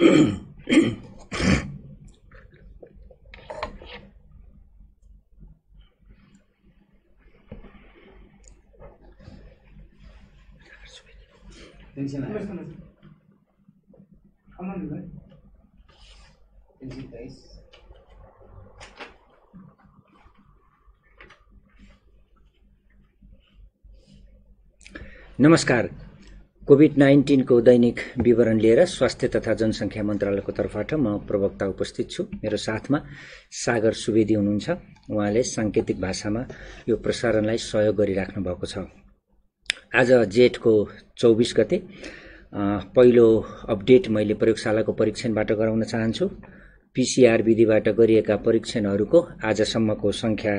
tension tension guys नमस्कार COVID नाइन्टिनको दैनिक विवरण लिएर स्वास्थ्य तथा जनसङ्ख्या मन्त्रालयको तर्फबाट म प्रवक्ता उपस्थित छु मेरो साथमा सागर सुवेदी हुनुहुन्छ उहाँले साङ्केतिक भाषामा यो प्रसारणलाई सहयोग गरिराख्नु भएको छ आज जेठको चौबिस गते पहिलो अपडेट मैले प्रयोगशालाको परीक्षणबाट गराउन चाहन्छु पिसिआर विधिबाट गरिएका परीक्षणहरूको आजसम्मको सङ्ख्या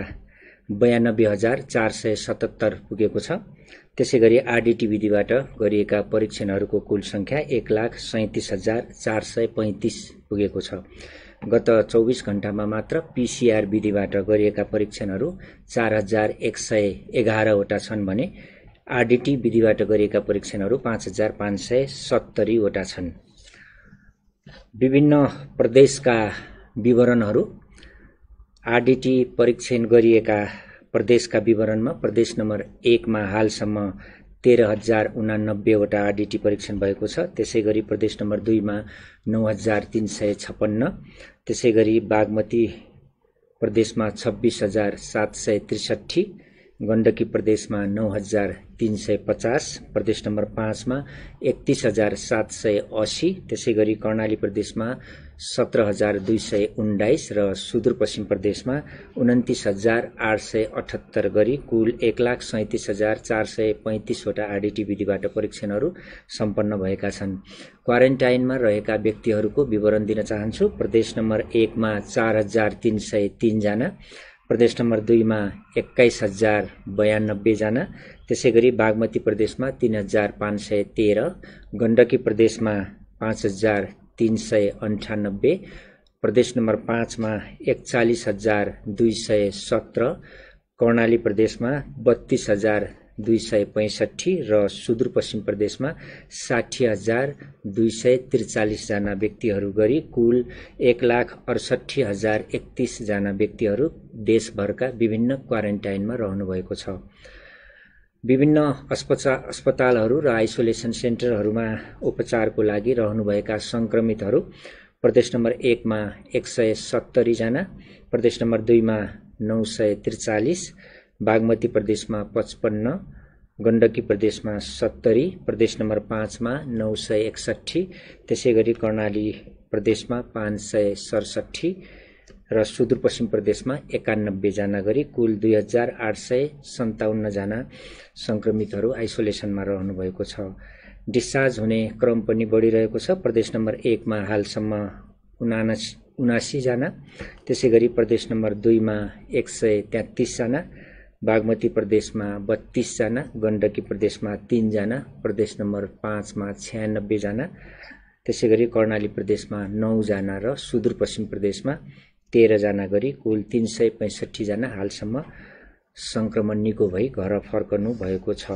बयानब्बे हजार चार सय सतहत्तर पुगेको छ त्यसै गरी आरडिटी विधिबाट गरिएका परीक्षणहरूको कुल सङ्ख्या एक लाख सैँतिस हजार चार सय पैँतिस पुगेको छ गत चौबिस घण्टामा मात्र पिसिआर विधिबाट गरिएका परीक्षणहरू चार हजार एक सय एघारवटा छन् भने आरडिटी विधिबाट गरिएका परीक्षणहरू पाँच हजार पाँच सय सत्तरीवटा छन् विभिन्न प्रदेशका विवरणहरू आरडिटी परीक्षण गरिएका प्रदेशका विवरणमा प्रदेश नम्बर एकमा हालसम्म तेह्र हजार उनानब्बेवटा आरडिटी परीक्षण भएको छ त्यसै गरी प्रदेश नम्बर दुईमा नौ हजार तिन सय छप्पन्न त्यसै गरी बागमती प्रदेशमा छब्बिस हजार सात सय त्रिसठी गण्डकी प्रदेशमा नौ हजार तिन सय पचास प्रदेश नम्बर पाँचमा एकतिस हजार सात सय असी त्यसै गरी कर्णाली प्रदेशमा सत्र हजार दुई सय उन्नाइस र सुदूरपश्चिम प्रदेशमा उन्तिस हजार आठ सय अठहत्तर गरी कुल एक लाख सैँतिस हजार चार सय पैँतिसवटा आरडिटी विधिबाट परीक्षणहरू सम्पन्न भएका छन् क्वारेन्टाइनमा रहेका व्यक्तिहरूको विवरण दिन चाहन्छु प्रदेश नम्बर एकमा चार हजार तिन सय तिनजना प्रदेश नम्बर दुईमा एक्काइस हजार बयानब्बेजना त्यसै गरी बागमती प्रदेशमा तिन हजार पाँच सय तेह्र गण्डकी प्रदेशमा पाँच हजार तिन सय अन्ठानब्बे प्रदेश नम्बर पाँचमा एकचालिस हजार दुई सय सत्र कर्णाली प्रदेशमा बत्तिस हजार दुई सय पैँसठी र सुदूरपश्चिम प्रदेशमा साठी हजार दुई सय त्रिचालिसजना व्यक्तिहरू गरी कुल एक लाख अडसट्ठी हजार एकतिसजना व्यक्तिहरू देशभरका विभिन्न क्वारेन्टाइनमा रहनुभएको छ विभिन्न अस्पचा अस्पतालहरू र आइसोलेसन सेन्टरहरूमा उपचारको लागि रहनुभएका सङ्क्रमितहरू प्रदेश नम्बर एकमा एक सय सत्तरीजना प्रदेश नम्बर दुईमा नौ सय त्रिचालिस बागमती प्रदेशमा पचपन्न गण्डकी प्रदेशमा सत्तरी प्रदेश नम्बर पाँचमा नौ सय एकसट्ठी त्यसै गरी कर्णाली प्रदेशमा पाँच सय सडसट्ठी र सुदूरपश्चिम प्रदेशमा एकानब्बेजना गरी कुल दुई हजार आठ सय सन्ताउन्नजना सङ्क्रमितहरू आइसोलेसनमा रहनुभएको छ डिस्चार्ज हुने क्रम पनि बढिरहेको छ प्रदेश नम्बर एकमा हालसम्म उनास उनासीजना त्यसै गरी प्रदेश नम्बर दुईमा एक सय तेत्तिसजना बागमती प्रदेशमा बत्तिसजना गण्डकी प्रदेशमा तिनजना प्रदेश नम्बर पाँचमा छ्यानब्बेजना त्यसै गरी कर्णाली प्रदेशमा नौजना र सुदूरपश्चिम प्रदेशमा तेह्रजना गरी कुल तिन सय पैँसठीजना हालसम्म सङ्क्रमण निको भई घर फर्कनु भएको छ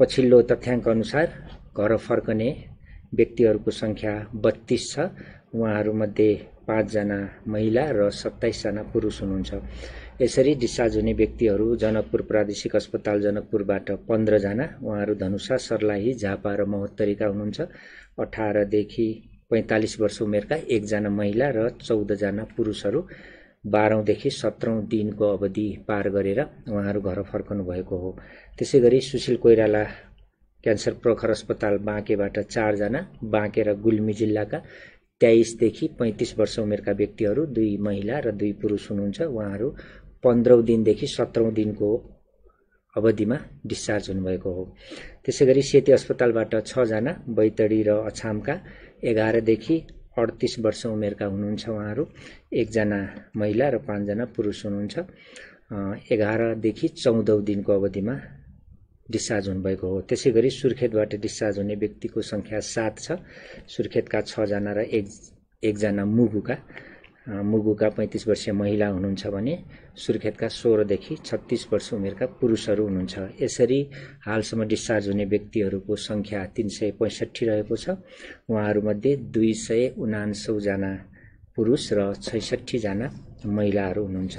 पछिल्लो तथ्याङ्क अनुसार घर फर्कने व्यक्तिहरूको सङ्ख्या बत्तिस छ उहाँहरूमध्ये पाँचजना महिला र सत्ताइसजना पुरुष हुनुहुन्छ यसरी डिस्चार्ज हुने व्यक्तिहरू जनकपुर प्रादेशिक अस्पताल जनकपुरबाट पन्ध्रजना उहाँहरू धनुषा सर्लाही झापा र महोत्तरीका हुनुहुन्छ अठारदेखि पैँतालिस वर्ष उमेरका एकजना महिला र चौधजना पुरुषहरू बाह्रौँदेखि सत्रौँ दिनको अवधि पार गरेर उहाँहरू घर फर्कनु भएको हो त्यसै गरी सुशील कोइराला क्यान्सर प्रखर अस्पताल बाँकेबाट चारजना बाँके र गुल्मी जिल्लाका तेइसदेखि पैँतिस वर्ष उमेरका व्यक्तिहरू दुई महिला र दुई पुरुष हुनुहुन्छ उहाँहरू पन्ध्रौँ दिनदेखि सत्रौँ दिनको अवधिमा डिस्चार्ज हुनुभएको हो त्यसै गरी सेती अस्पतालबाट छजना बैतडी र अछामका एघारदेखि अडतिस वर्ष उमेरका हुनुहुन्छ उहाँहरू एकजना महिला र पाँचजना पुरुष हुनुहुन्छ एघारदेखि चौधौँ दिनको अवधिमा डिस्चार्ज हुनुभएको हो त्यसै गरी सुर्खेतबाट डिस्चार्ज हुने व्यक्तिको सङ्ख्या सात छ सुर्खेतका छजना र एक एकजना मुगुका मुगुका पैँतिस वर्षीय महिला हुनुहुन्छ भने सुर्खेतका सोह्रदेखि छत्तिस वर्ष उमेरका पुरुषहरू हुनुहुन्छ यसरी हालसम्म डिस्चार्ज हुने व्यक्तिहरूको सङ्ख्या तिन सय पैँसठी रहेको छ उहाँहरूमध्ये दुई सय उनान्सौजना पुरुष र छैसठीजना महिलाहरू हुनुहुन्छ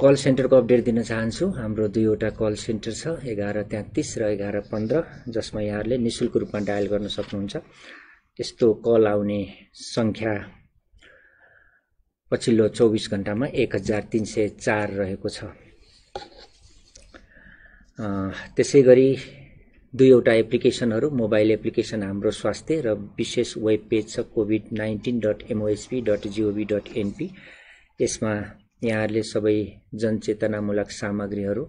कल सेन्टरको अपडेट दिन चाहन्छु हाम्रो दुईवटा कल सेन्टर छ एघार तेत्तिस र एघार पन्ध्र जसमा यहाँहरूले निशुल्क रूपमा डायल गर्न सक्नुहुन्छ यस्तो कल आउने सङ्ख्या पछिल्लो चौबिस घन्टामा एक हजार तिन सय चार रहेको छ त्यसै गरी दुईवटा एप्लिकेसनहरू मोबाइल एप्लिकेसन हाम्रो स्वास्थ्य र विशेष वेब पेज छ COVID nineteen dot MOSP dot GOV dot NP यसमा यहाँहरूले सबै जनचेतनामूलक सामग्रीहरू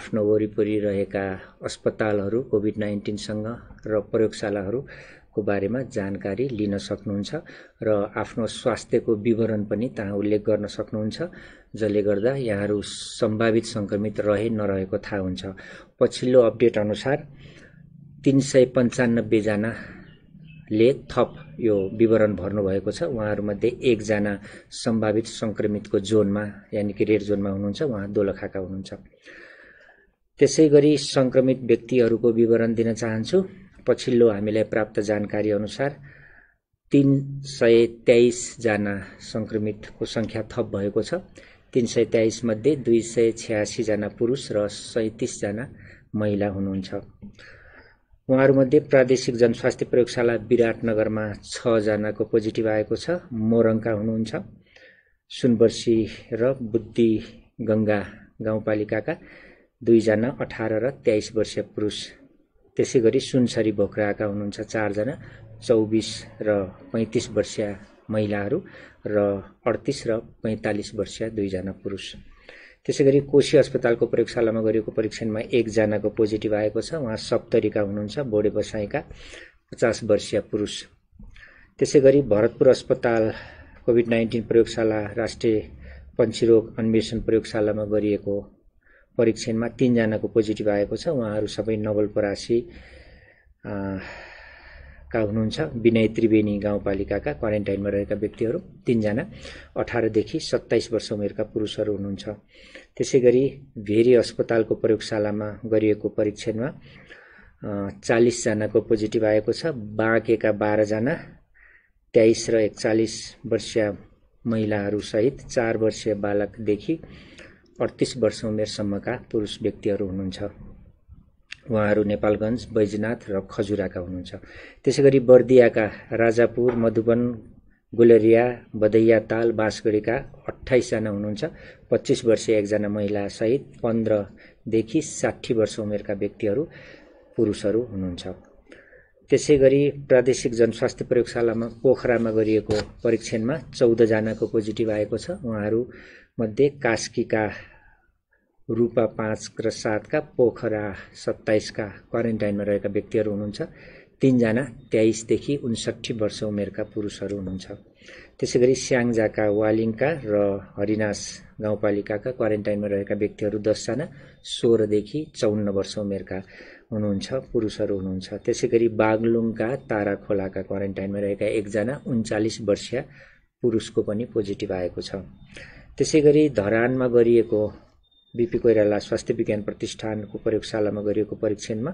आफ्नो वरिपरि रहेका अस्पतालहरू कोभिड नाइन्टिनसँग र प्रयोगशालाहरू को बारेमा जानकारी लिन सक्नुहुन्छ र आफ्नो स्वास्थ्यको विवरण पनि त्यहाँ उल्लेख गर्न सक्नुहुन्छ जसले गर्दा यहाँहरू सम्भावित सङ्क्रमित रहे नरहेको थाहा हुन्छ पछिल्लो अपडेट अनुसार तिन सय पन्चानब्बेजनाले थप यो विवरण भर्नुभएको छ उहाँहरूमध्ये एकजना सम्भावित सङ्क्रमितको जोनमा यानि कि रेड जोनमा हुनुहुन्छ उहाँ दोलखाका हुनुहुन्छ त्यसै गरी सङ्क्रमित व्यक्तिहरूको विवरण दिन चाहन्छु पछिल्लो हामीलाई प्राप्त जानकारी अनुसार तिन सय तेइसजना सङ्क्रमितको सङ्ख्या थप भएको छ तिन सय तेइसमध्ये दुई सय छ्यासीजना पुरुष र सैतिसजना महिला हुनुहुन्छ उहाँहरूमध्ये प्रादेशिक जनस्वास्थ्य प्रयोगशाला विराटनगरमा छजनाको पोजिटिभ आएको छ मोरङका हुनुहुन्छ सुनवर्सी र बुद्धि गङ्गा गाउँपालिकाका दुईजना अठार र तेइस वर्षीय पुरुष त्यसै गरी सुनसरी बोक्राका हुनुहुन्छ चारजना चौबिस र पैँतिस वर्षीय महिलाहरू र अडतिस र पैँतालिस वर्षीय दुईजना पुरुष त्यसै गरी कोशी अस्पतालको प्रयोगशालामा गरिएको परीक्षणमा एकजनाको पोजिटिभ आएको छ उहाँ सप्तरीका हुनुहुन्छ बोडे बसाइका पचास वर्षीय पुरुष त्यसै गरी भरतपुर अस्पताल कोभिड नाइन्टिन प्रयोगशाला राष्ट्रिय पन्छीरोग अन्वेषण प्रयोगशालामा गरिएको परीक्षणमा तिनजनाको पोजिटिभ आएको छ उहाँहरू सबै नवलपरासी का हुनुहुन्छ विनय त्रिवेणी गाउँपालिकाका क्वारेन्टाइनमा रहेका व्यक्तिहरू तिनजना अठारदेखि सत्ताइस वर्ष उमेरका पुरुषहरू हुनुहुन्छ त्यसै गरी भेरी अस्पतालको प्रयोगशालामा गरिएको परीक्षणमा चालिसजनाको पोजिटिभ आएको छ बाँकेका बाह्रजना तेइस र एकचालिस वर्षीय महिलाहरूसहित चार वर्षीय बालकदेखि अडतिस वर्ष उमेरसम्मका पुरुष व्यक्तिहरू हुनुहुन्छ उहाँहरू नेपालगञ्ज बैजनाथ र खजुराका हुनुहुन्छ त्यसै गरी बर्दियाका राजापुर मधुबन गुलेरिया बदैया ताल बाँसगढीका अठाइसजना हुनुहुन्छ पच्चिस वर्ष एकजना महिलासहित पन्ध्रदेखि साठी वर्ष उमेरका व्यक्तिहरू पुरुषहरू हुनुहुन्छ त्यसै गरी प्रादेशिक जनस्वास्थ्य प्रयोगशालामा पोखरामा गरिएको परीक्षणमा चौधजनाको पोजिटिभ आएको छ उहाँहरूमध्ये कास्कीका रूपा पाँच र सातका पोखरा सत्ताइसका क्वारेन्टाइनमा रहेका व्यक्तिहरू हुनुहुन्छ तिनजना तेइसदेखि उन्सठी वर्ष उमेरका पुरुषहरू हुनुहुन्छ त्यसै गरी स्याङ्जाका वालिङका र हरिनास गाउँपालिकाका क्वारेन्टाइनमा रहेका व्यक्तिहरू दसजना सोह्रदेखि चौन्न वर्ष उमेरका हुनुहुन्छ पुरुषहरू हुनुहुन्छ त्यसै गरी बागलुङका ताराखोलाका क्वारेन्टाइनमा रहेका एकजना उन्चालिस वर्षीय पुरुषको पनि पोजिटिभ आएको छ त्यसै गरी धरानमा गरिएको बिपी कोइराला स्वास्थ्य विज्ञान प्रतिष्ठानको प्रयोगशालामा गरिएको परीक्षणमा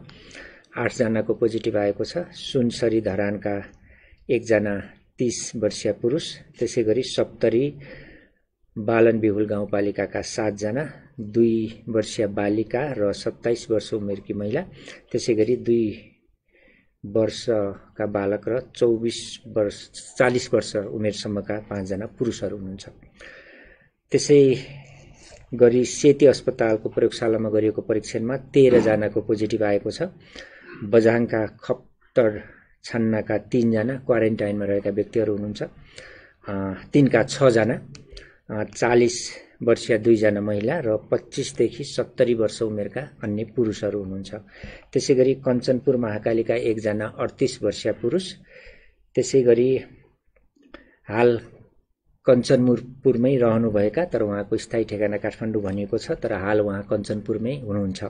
आठजनाको पोजिटिभ आएको छ सुनसरी धरानका एकजना तिस वर्षीय पुरुष त्यसै गरी सप्तरी बालन बिहुल गाउँपालिकाका सातजना दुई वर्षीय बालिका र सत्ताइस वर्ष उमेरकी महिला त्यसै गरी दुई वर्षका बालक र चौबिस वर्ष चालिस वर्ष उमेरसम्मका पाँचजना पुरुषहरू हुनुहुन्छ त्यसै गरी सेती अस्पतालको प्रयोगशालामा गरिएको परीक्षणमा तेह्रजनाको पोजिटिभ आएको छ बझाङका खप्तर छन्नाका तिनजना क्वारेन्टाइनमा रहेका व्यक्तिहरू हुनुहुन्छ तिनका छजना चालिस वर्षीय दुईजना महिला र पच्चिसदेखि सत्तरी वर्ष उमेरका अन्य पुरुषहरू हुनुहुन्छ त्यसै गरी कञ्चनपुर महाकालीका एकजना अडतिस वर्षीय पुरुष त्यसै गरी हाल कञ्चनपुरमै रहनुभएका तर उहाँको स्थायी ठेगाना काठमाडौँ भनिएको छ तर हाल उहाँ कञ्चनपुरमै हुनुहुन्छ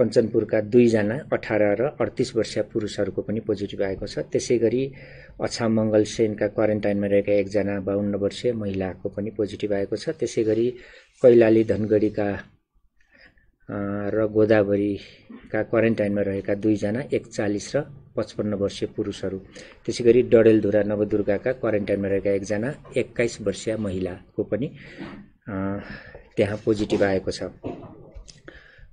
कञ्चनपुरका दुईजना अठार र अडतिस वर्षीय पुरुषहरूको पनि पोजिटिभ आएको छ त्यसै गरी अछाम मङ्गल सेनका क्वारेन्टाइनमा रहेका एकजना बाहन्न वर्षीय महिलाको पनि पोजिटिभ आएको छ त्यसै गरी कैलाली धनगढीका र गोदावरीका क्वारेन्टाइनमा रहेका दुईजना एकचालिस र पचपन्न वर्षीय पुरुषहरू त्यसै गरी डडेलधुरा नवदुर्गाका क्वारेन्टाइनमा रहेका एकजना एक्काइस वर्षीय महिलाको पनि त्यहाँ पोजिटिभ आएको छ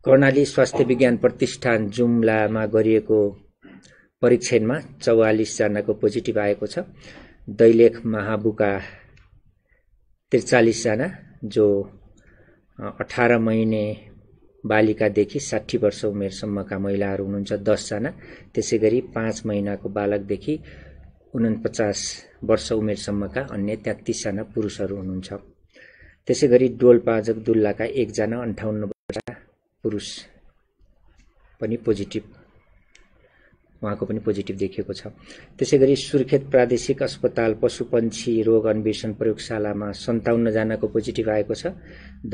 कर्णाली स्वास्थ्य विज्ञान प्रतिष्ठान जुम्लामा गरिएको परीक्षणमा चौवालिसजनाको पोजिटिभ आएको छ दैलेख महाबुका त्रिचालिसजना जो अठार महिने बालिकादेखि साठी वर्ष उमेरसम्मका महिलाहरू हुनुहुन्छ दसजना त्यसै गरी पाँच महिनाको बालकदेखि उनपचास वर्ष उमेरसम्मका अन्य तेत्तिसजना पुरुषहरू हुनुहुन्छ त्यसै गरी डोलपाजक दुल्लाका एकजना अन्ठाउन्न वर्ष पुरुष पनि पोजिटिभ उहाँको पनि पोजिटिभ देखिएको छ त्यसै गरी सुर्खेत प्रादेशिक अस्पताल पशुपन्छी रोग अन्वेषण प्रयोगशालामा सन्ताउन्नजनाको पोजिटिभ आएको छ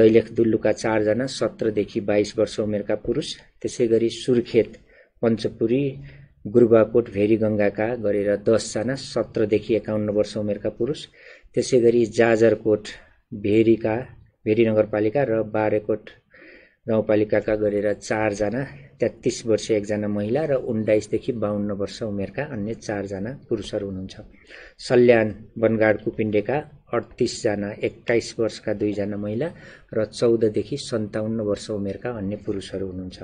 दैलेख दुल्लुका चारजना सत्रदेखि बाइस वर्ष उमेरका पुरुष त्यसै गरी सुर्खेत पञ्चपुरी गुरुबाकोट भेरीगङ्गाका गरेर दसजना सत्रदेखि एकाउन्न वर्ष उमेरका पुरुष त्यसै गरी जाजरकोट भेरीका भेरी नगरपालिका र बारेकोट गाउँपालिकाका गरेर चारजना तेत्तिस वर्ष एकजना महिला र उन्नाइसदेखि बाहन्न वर्ष उमेरका अन्य चारजना पुरुषहरू हुनुहुन्छ सल्यान बनगाड कुपिण्डेका अडतिसजना एक्काइस वर्षका दुईजना महिला र चौधदेखि सन्ताउन्न वर्ष उमेरका अन्य पुरुषहरू हुनुहुन्छ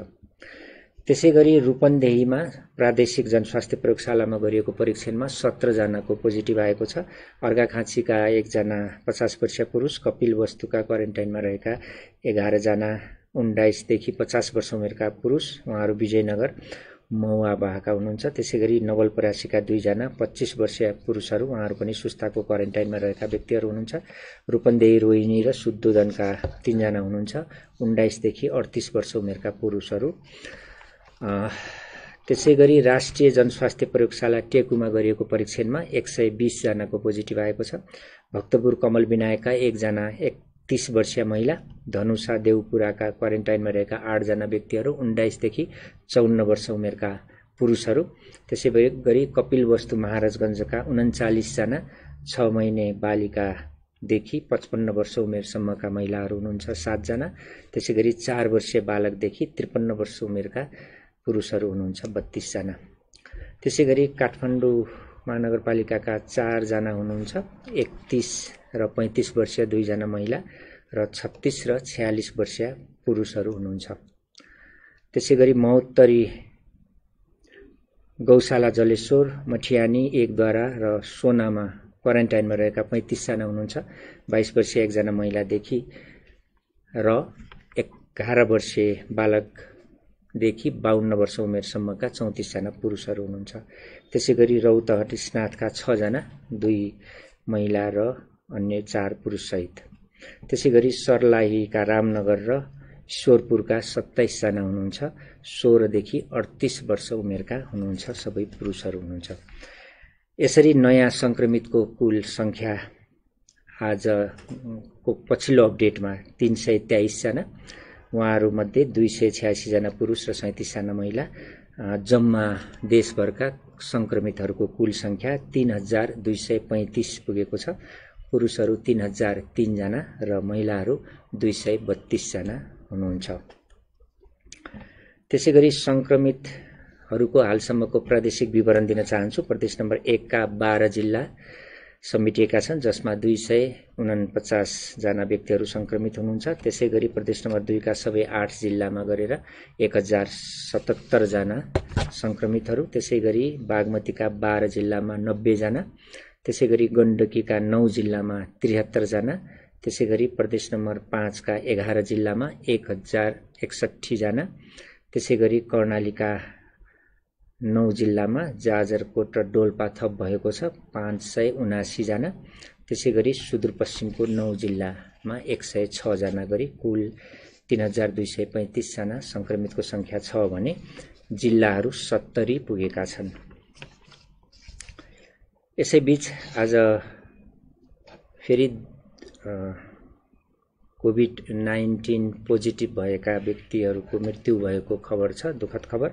त्यसै गरी रूपन्देहीमा प्रादेशिक जनस्वास्थ्य प्रयोगशालामा गरिएको परीक्षणमा सत्रजनाको पोजिटिभ आएको छ अर्घाखाँचीका एकजना पचास वर्षीय पुरुष कपिल वस्तुका क्वारेन्टाइनमा रहेका एघारजना उन्नाइसदेखि पचास वर्ष उमेरका पुरुष उहाँहरू विजयनगर मौवा भाका हुनुहुन्छ त्यसै गरी नवलपरासीका दुईजना पच्चिस वर्षीय पुरुषहरू उहाँहरू पनि सुस्ताको क्वारेन्टाइनमा रहेका व्यक्तिहरू हुनुहुन्छ रूपन्देही रोहिणी र सुद्धोधनका तिनजना हुनुहुन्छ उन्नाइसदेखि अडतिस वर्ष उमेरका पुरुषहरू त्यसै गरी राष्ट्रिय जनस्वास्थ्य प्रयोगशाला टेकुमा गरिएको परीक्षणमा एक सय बिसजनाको पोजिटिभ आएको छ भक्तपुर कमल विनायकका एकजना एक तीस वर्षीय महिला धनुषा देवपुराका क्वारेन्टाइनमा रहेका आठजना व्यक्तिहरू उन्नाइसदेखि चौन्न वर्ष उमेरका पुरुषहरू त्यसै गरी कपिल वस्तु महाराजगञ्जका उन्चालिसजना छ महिने बालिकादेखि पचपन्न वर्ष उमेरसम्मका महिलाहरू हुनुहुन्छ सातजना त्यसै गरी चार वर्षीय बालकदेखि त्रिपन्न वर्ष उमेरका पुरुषहरू हुनुहुन्छ बत्तिसजना त्यसै गरी काठमाडौँ महानगरपालिकाका चारजना हुनुहुन्छ एकतिस र पैँतिस वर्षीय दुईजना महिला र छत्तिस र छ्यालिस वर्षीय पुरुषहरू हुनुहुन्छ त्यसै गरी महोत्तरी गौशाला जलेश्वर मठियानी एकद्वारा र सोनामा क्वारेन्टाइनमा रहेका पैँतिसजना हुनुहुन्छ बाइस वर्षीय एकजना महिलादेखि र एघार वर्षीय बालक देखि बाहन्न वर्ष उमेरसम्मका चौतिसजना पुरुषहरू हुनुहुन्छ त्यसै गरी रौतहट स्नातका छजना दुई महिला र अन्य चार पुरुषसहित त्यसै गरी सर्लाहीका रामनगर र ईश्वरपुरका सत्ताइसजना हुनुहुन्छ सोह्रदेखि अडतिस वर्ष उमेरका हुनुहुन्छ सबै पुरुषहरू हुनुहुन्छ यसरी नयाँ सङ्क्रमितको कुल सङ्ख्या आजको पछिल्लो अपडेटमा तिन सय तेइसजना उहाँहरूमध्ये दुई सय छ्यासीजना पुरुष र सैँतिसजना महिला जम्मा देशभरका सङ्क्रमितहरूको कुल सङ्ख्या तिन हजार दुई सय पैँतिस पुगेको छ पुरुषहरू तिन हजार तिनजना र महिलाहरू दुई सय बत्तिसजना हुनुहुन्छ त्यसै गरी सङ्क्रमितहरूको हालसम्मको प्रादेशिक विवरण दिन चाहन्छु प्रदेश नम्बर एकका बाह्र जिल्ला समेटिएका छन् जसमा दुई सय उनापचासजना व्यक्तिहरू सङ्क्रमित हुनुहुन्छ त्यसै गरी प्रदेश नम्बर दुईका सबै आठ जिल्लामा गरेर एक हजार सतहत्तरजना सङ्क्रमितहरू त्यसै गरी बागमतीका बाह्र जिल्लामा नब्बेजना त्यसै गरी गण्डकीका नौ जिल्लामा त्रिहत्तरजना त्यसै गरी प्रदेश नम्बर पाँचका एघार जिल्लामा एक हजार एकसट्ठीजना त्यसै गरी कर्णालीका नौ जिल्लामा जाजरकोट र डोल्पा थप भएको छ पाँच सय उनासीजना त्यसै गरी सुदूरपश्चिमको नौ जिल्लामा एक सय छजना गरी कुल तिन हजार दुई सय पैँतिसजना सङ्क्रमितको सङ्ख्या छ भने जिल्लाहरू सत्तरी पुगेका छन् यसैबिच आज फेरि कोभिड नाइन्टिन पोजिटिभ भएका व्यक्तिहरूको मृत्यु भएको खबर छ दुःखद खबर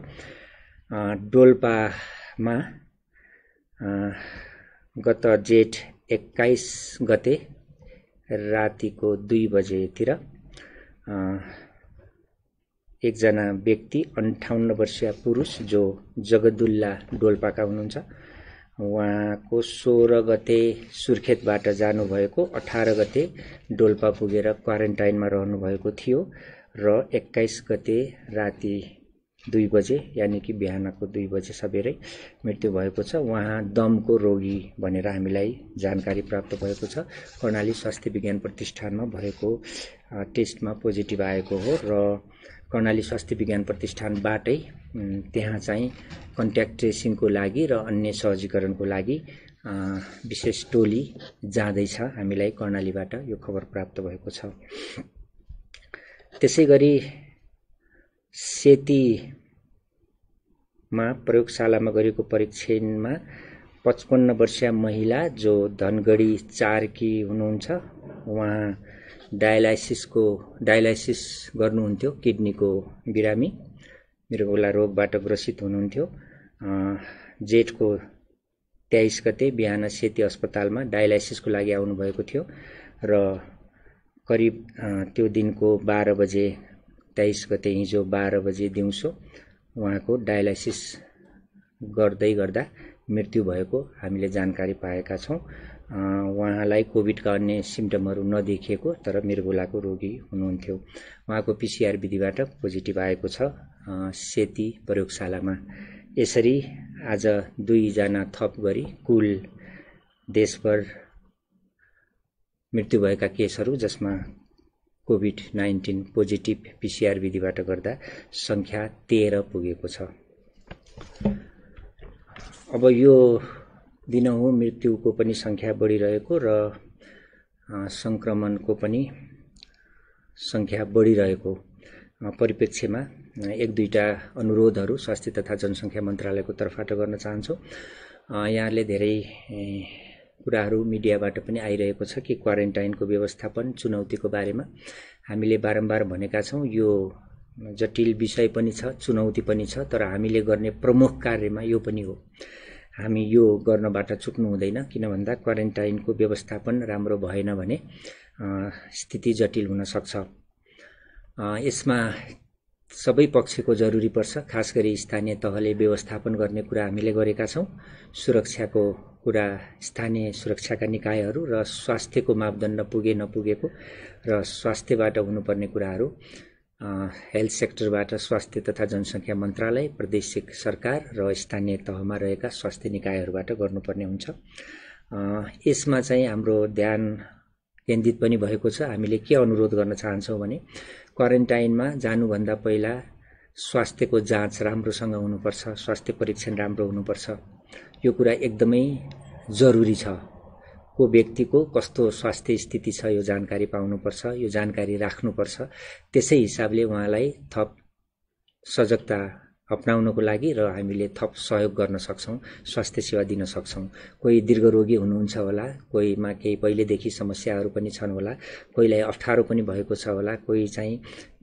डोल्पामा गत जेठ एक्काइस गते रातिको दुई बजेतिर एकजना व्यक्ति अन्ठाउन्न वर्षीय पुरुष जो जगदुल्ला डोल्पाका हुनुहुन्छ उहाँको सोह्र गते सुर्खेतबाट जानुभएको अठार गते डोल्पा पुगेर क्वारेन्टाइनमा रहनुभएको थियो र एक्काइस गते राति दुई बजे यानि कि बिहानको दुई बजे सबेरै मृत्यु भएको छ उहाँ दमको रोगी भनेर हामीलाई जानकारी प्राप्त भएको छ कर्णाली स्वास्थ्य विज्ञान प्रतिष्ठानमा भएको टेस्टमा पोजिटिभ आएको हो र कर्णाली स्वास्थ्य विज्ञान प्रतिष्ठानबाटै त्यहाँ चाहिँ कन्ट्याक्ट ट्रेसिङको लागि र अन्य सहजीकरणको लागि विशेष टोली जाँदैछ हामीलाई कर्णालीबाट यो खबर प्राप्त भएको छ त्यसै गरी सेतीमा प्रयोगशालामा गरेको परीक्षणमा पचपन्न वर्षीय महिला जो धनगढी चारकी हुनुहुन्छ उहाँ डायलाइसिसको डायलाइसिस गर्नुहुन्थ्यो किडनीको बिरामी मेरो बेला रोगबाट ग्रसित हुनुहुन्थ्यो जेठको तेइस गते बिहान सेती अस्पतालमा डायलाइसिसको लागि आउनुभएको थियो र करिब त्यो दिनको बाह्र बजे तेइस गते हिजो बाह्र बजे दिउँसो उहाँको डायलाइसिस गर्दै गर्दा मृत्यु भएको हामीले जानकारी पाएका छौँ उहाँलाई कोभिडका अन्य सिम्टमहरू नदेखिएको तर मृगुलाको रोगी हुनुहुन्थ्यो उहाँको पिसिआर विधिबाट पोजिटिभ आएको छ सेती प्रयोगशालामा यसरी आज दुईजना थप गरी कुल देशभर मृत्यु भएका केसहरू जसमा कोभिड नाइन्टिन पोजिटिभ पिसिआर विधिबाट गर्दा सङ्ख्या तेह्र पुगेको छ अब यो दिनहुँ मृत्युको पनि सङ्ख्या बढिरहेको र सङ्क्रमणको पनि सङ्ख्या बढिरहेको परिप्रेक्ष्यमा एक दुईवटा अनुरोधहरू स्वास्थ्य तथा जनसङ्ख्या मन्त्रालयको तर्फबाट गर्न चाहन्छौँ यहाँले धेरै कुराहरू मिडियाबाट पनि आइरहेको छ कि क्वारेन्टाइनको व्यवस्थापन चुनौतीको बारेमा हामीले बारम्बार भनेका छौँ यो जटिल विषय पनि छ चुनौती पनि छ तर हामीले गर्ने प्रमुख कार्यमा यो पनि हो हामी यो गर्नबाट चुक्नु हुँदैन किन भन्दा क्वारेन्टाइनको व्यवस्थापन राम्रो भएन भने स्थिति जटिल हुनसक्छ यसमा सबै पक्षको जरुरी पर्छ खास गरी स्थानीय तहले व्यवस्थापन गर्ने कुरा हामीले गरेका छौँ सुरक्षाको कुरा स्थानीय सुरक्षाका निकायहरू र स्वास्थ्यको मापदण्ड पुगे नपुगेको र स्वास्थ्यबाट हुनुपर्ने कुराहरू हेल्थ सेक्टरबाट स्वास्थ्य तथा जनसङ्ख्या मन्त्रालय प्रदेशिक सरकार र स्थानीय तहमा रहेका स्वास्थ्य निकायहरूबाट गर्नुपर्ने हुन्छ यसमा चाहिँ हाम्रो ध्यान केन्द्रित पनि भएको छ हामीले के अनुरोध गर्न चाहन्छौँ भने क्वारेन्टाइनमा जानुभन्दा पहिला स्वास्थ्यको जाँच राम्रोसँग हुनुपर्छ स्वास्थ्य परीक्षण राम्रो हुनुपर्छ यो कुरा एकदमै जरुरी छ को व्यक्तिको कस्तो स्वास्थ्य स्थिति छ यो जानकारी पाउनुपर्छ यो जानकारी राख्नुपर्छ त्यसै हिसाबले उहाँलाई थप सजगता अप्नाउनको लागि र हामीले थप सहयोग गर्न सक्छौँ स्वास्थ्य सेवा दिन सक्छौँ कोही दीर्घरोगी हुनुहुन्छ होला कोहीमा केही पहिलेदेखि समस्याहरू पनि छन् होला कोहीलाई अप्ठ्यारो पनि भएको छ होला कोही चाहिँ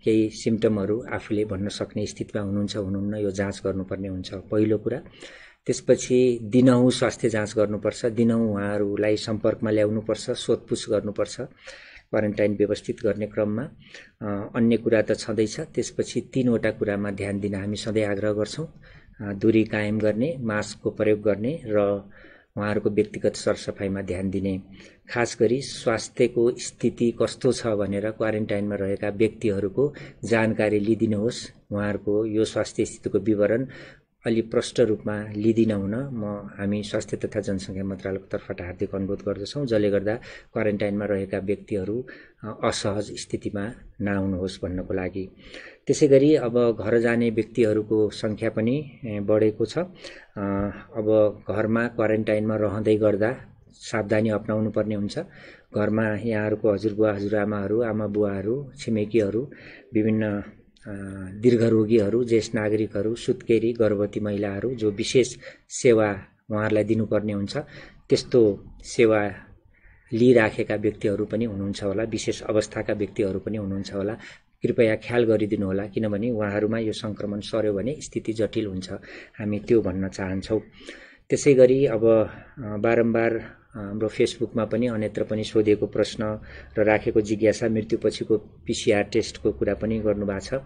केही सिम्टमहरू आफूले भन्न सक्ने स्थितिमा हुनुहुन्छ हुनुहुन्न यो जाँच गर्नुपर्ने हुन्छ पहिलो कुरा त्यसपछि दिनहुँ स्वास्थ्य जाँच गर्नुपर्छ दिनहुँ उहाँहरूलाई सम्पर्कमा ल्याउनुपर्छ सोधपुछ गर्नुपर्छ क्वारेन्टाइन व्यवस्थित गर्ने क्रममा अन्य कुरा त छँदैछ त्यसपछि तिनवटा कुरामा ध्यान दिन हामी सधैँ आग्रह गर्छौँ दूरी कायम गर्ने मास्कको प्रयोग गर्ने र उहाँहरूको व्यक्तिगत सरसफाइमा ध्यान दिने खास गरी स्वास्थ्यको स्थिति कस्तो छ भनेर क्वारेन्टाइनमा रहेका व्यक्तिहरूको जानकारी लिइदिनुहोस् उहाँहरूको यो स्वास्थ्य स्थितिको विवरण अलि प्रष्ट रूपमा लिँदिन हुन म हामी स्वास्थ्य तथा जनसङ्ख्या मन्त्रालयको तर्फबाट हार्दिक अनुरोध गर्दछौँ जसले गर्दा क्वारेन्टाइनमा रहेका व्यक्तिहरू असहज स्थितिमा नआउनुहोस् भन्नको लागि त्यसै गरी अब घर जाने व्यक्तिहरूको सङ्ख्या पनि बढेको छ अब घरमा क्वारेन्टाइनमा रहँदै गर्दा सावधानी अप्नाउनु पर्ने हुन्छ घरमा यहाँहरूको हजुरबुवा हजुरआमाहरू आमा बुवाहरू छिमेकीहरू विभिन्न दीर्घरोगीहरू ज्येष्ठ नागरिकहरू सुत्केरी गर्भवती महिलाहरू जो विशेष सेवा उहाँहरूलाई दिनुपर्ने हुन्छ त्यस्तो सेवा लिइराखेका व्यक्तिहरू पनि हुनुहुन्छ होला विशेष अवस्थाका व्यक्तिहरू पनि हुनुहुन्छ होला कृपया ख्याल गरिदिनु होला किनभने उहाँहरूमा यो सङ्क्रमण सर्यो भने स्थिति जटिल हुन्छ हामी त्यो भन्न चाहन्छौँ त्यसै गरी अब बारम्बार हाम्रो फेसबुकमा पनि अन्यत्र पनि सोधेको प्रश्न र राखेको जिज्ञासा मृत्युपछिको पिसिआर टेस्टको कुरा पनि गर्नुभएको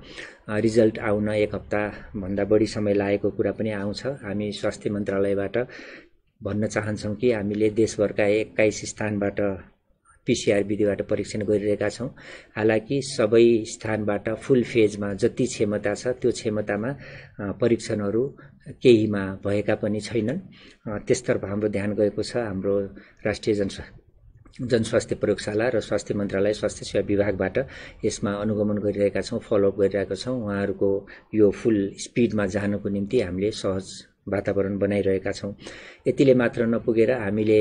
छ रिजल्ट आउन एक हप्ताभन्दा बढी समय लागेको कुरा पनि आउँछ हामी स्वास्थ्य मन्त्रालयबाट भन्न चाहन्छौँ कि हामीले देशभरका एक्काइस स्थानबाट पिसिआर विधिबाट परीक्षण गरिरहेका छौँ हालाकि सबै स्थानबाट फुल फेजमा जति क्षमता छ त्यो क्षमतामा परीक्षणहरू केहीमा भएका पनि छैनन् त्यसतर्फ हाम्रो ध्यान गएको छ हाम्रो राष्ट्रिय जन जनस्वास्थ्य प्रयोगशाला र स्वास्थ्य मन्त्रालय स्वास्थ्य सेवा विभागबाट यसमा अनुगमन गरिरहेका छौँ फलोअप गरिरहेका छौँ उहाँहरूको यो फुल स्पिडमा जानको निम्ति हामीले सहज वातावरण बनाइरहेका छौँ यतिले मात्र नपुगेर हामीले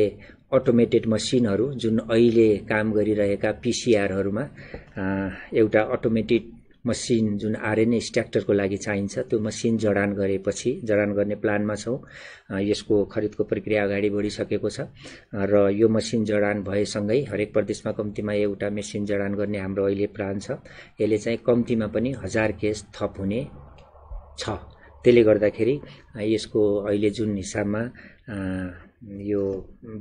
अटोमेटेड मसिनहरू जुन अहिले काम गरिरहेका पिसिआरहरूमा एउटा अटोमेटेड मसिन जुन आरएनए स्ट्याक्टरको लागि चाहिन्छ त्यो मसिन जडान गरेपछि जडान गर्ने प्लानमा छौँ यसको खरिदको प्रक्रिया अगाडि बढिसकेको छ र यो मसिन जडान भएसँगै हरेक प्रदेशमा कम्तीमा एउटा मेसिन जडान गर्ने हाम्रो अहिले प्लान छ यसले चाहिँ कम्तीमा पनि हजार केस थप हुने छ त्यसले गर्दाखेरि यसको अहिले जुन हिसाबमा यो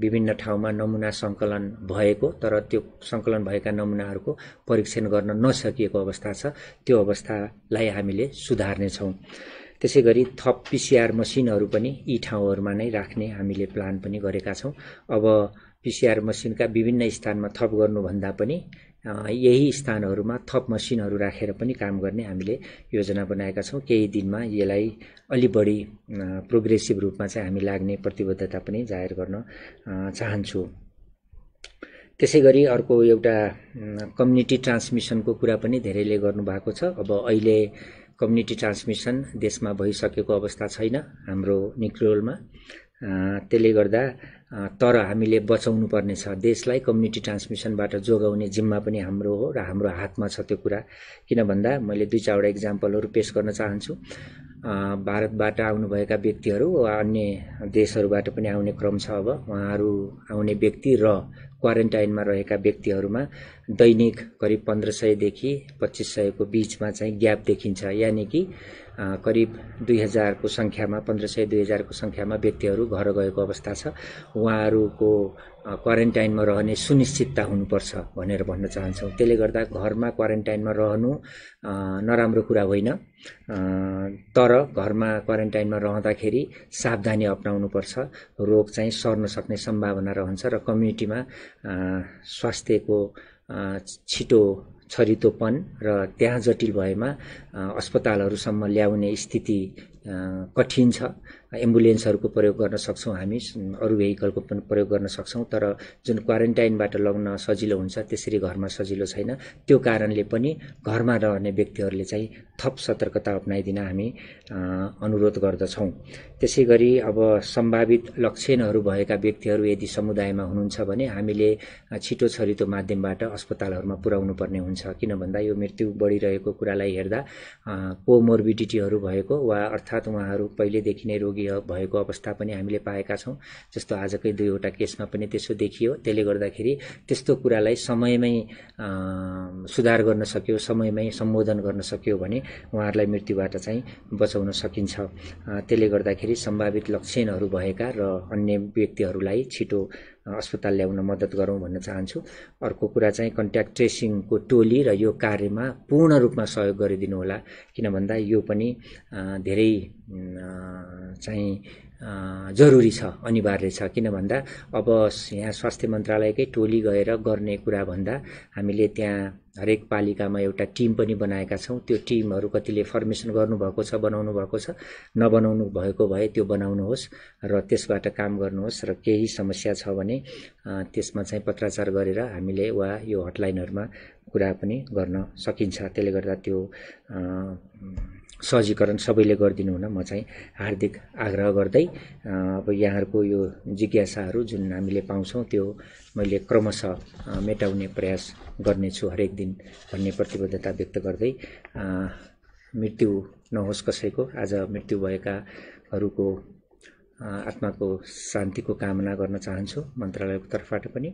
विभिन्न ठाउँमा नमुना सङ्कलन भएको तर त्यो सङ्कलन भएका नमुनाहरूको परीक्षण गर्न नसकिएको अवस्था छ त्यो अवस्थालाई हामीले सुधार्नेछौँ त्यसै गरी थप पिसिआर मसिनहरू पनि यी ठाउँहरूमा नै राख्ने हामीले प्लान पनि गरेका छौँ अब पिसिआर मसिनका विभिन्न स्थानमा थप गर्नुभन्दा पनि यही स्थानहरूमा थप मसिनहरू राखेर पनि काम गर्ने हामीले योजना बनाएका छौँ केही दिनमा यसलाई अलि बढी प्रोग्रेसिभ रूपमा चाहिँ हामी लाग्ने प्रतिबद्धता पनि जाहेर गर्न चाहन्छु त्यसै गरी अर्को एउटा कम्युनिटी ट्रान्समिसनको कुरा पनि धेरैले गर्नुभएको छ अब अहिले कम्युनिटी ट्रान्समिसन देशमा भइसकेको अवस्था छैन हाम्रो निक्रोलमा त्यसले गर्दा तर हामीले बचाउनु पर्ने छ देशलाई कम्युनिटी ट्रान्समिसनबाट जोगाउने जिम्मा पनि हाम्रो हो र हाम्रो हातमा छ त्यो कुरा किन भन्दा मैले दुई चारवटा इक्जाम्पलहरू पेस गर्न चाहन्छु भारतबाट आउनुभएका व्यक्तिहरू वा अन्य देशहरूबाट पनि आउने क्रम छ अब उहाँहरू आउने व्यक्ति र क्वारेन्टाइनमा रहेका व्यक्तिहरूमा दैनिक करिब पन्ध्र सयदेखि पच्चिस सयको बिचमा चाहिँ ग्याप देखिन्छ यानि कि करिब दुई हजारको सङ्ख्यामा पन्ध्र सय दुई हजारको सङ्ख्यामा व्यक्तिहरू घर गएको अवस्था छ उहाँहरूको क्वारेन्टाइनमा रहने सुनिश्चितता हुनुपर्छ भनेर भन्न चाहन्छौँ त्यसले गर्दा घरमा क्वारेन्टाइनमा रहनु नराम्रो कुरा होइन तर घरमा क्वारेन्टाइनमा रहँदाखेरि सावधानी अप्नाउनुपर्छ रोग चाहिँ सर्न सक्ने सम्भावना रहन्छ र कम्युनिटीमा स्वास्थ्यको छिटो छरितोपन र त्यहाँ जटिल भएमा अस्पतालहरूसम्म ल्याउने स्थिति कठिन छ एम्बुलेन्सहरूको प्रयोग गर्न सक्छौँ हामी अरू भेहिकलको पनि प्रयोग गर्न सक्छौँ तर जुन क्वारेन्टाइनबाट लग्न सजिलो हुन्छ त्यसरी घरमा सजिलो छैन त्यो कारणले पनि घरमा रहने व्यक्तिहरूले चाहिँ थप सतर्कता अप्नाइदिन हामी अनुरोध गर्दछौँ त्यसै गरी अब सम्भावित लक्षणहरू भएका व्यक्तिहरू यदि समुदायमा हुनुहुन्छ भने हामीले छिटो छरितो माध्यमबाट अस्पतालहरूमा पुर्याउनु पर्ने हुन्छ किन भन्दा यो मृत्यु बढिरहेको कुरालाई हेर्दा कोमोर्बिडिटीहरू भएको वा अर्थ अर्थात् उहाँहरू पहिलेदेखि नै रोगी भएको अवस्था पनि हामीले पाएका छौँ जस्तो आजकै दुईवटा केसमा पनि त्यसो देखियो त्यसले गर्दाखेरि त्यस्तो कुरालाई समयमै सुधार गर्न सक्यो समयमै सम्बोधन गर्न सक्यो भने उहाँहरूलाई मृत्युबाट चाहिँ बचाउन सकिन्छ त्यसले गर्दाखेरि सम्भावित लक्षणहरू भएका र अन्य व्यक्तिहरूलाई छिटो अस्पताल ल्याउन मद्दत गरौँ भन्न चाहन्छु अर्को कुरा चाहिँ कन्ट्याक्ट ट्रेसिङको टोली र यो कार्यमा पूर्ण रूपमा सहयोग गरिदिनुहोला किन भन्दा यो पनि धेरै चाहिँ जरुरी छ अनिवार्य छ किन भन्दा अब यहाँ स्वास्थ्य मन्त्रालयकै टोली गएर गर्ने कुरा भन्दा हामीले त्यहाँ हरेक पालिकामा एउटा टिम पनि बनाएका छौँ त्यो टिमहरू कतिले फर्मेसन गर्नुभएको छ बनाउनु भएको छ नबनाउनु भएको भए त्यो बनाउनुहोस् र त्यसबाट काम गर्नुहोस् र केही समस्या छ भने त्यसमा चाहिँ पत्राचार गरेर हामीले वा यो हटलाइनहरूमा कुरा पनि गर्न सकिन्छ त्यसले गर्दा त्यो सहजीकरण सबैले गरिदिनु हुन म चाहिँ हार्दिक आग्रह गर्दै अब यहाँहरूको यो जिज्ञासाहरू जुन हामीले पाउँछौँ त्यो मैले क्रमशः मेटाउने प्रयास गर्नेछु हरेक दिन भन्ने प्रतिबद्धता व्यक्त गर्दै मृत्यु नहोस् कसैको आज मृत्यु भएकाहरूको आत्माको शान्तिको कामना गर्न चाहन्छु मन्त्रालयको तर्फबाट पनि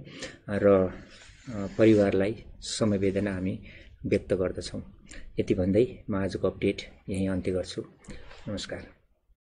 र परिवारलाई समवेदना हामी व्यक्त गर्दछौँ यति भन्दै म आजको अपडेट यहीँ अन्त्य गर्छु नमस्कार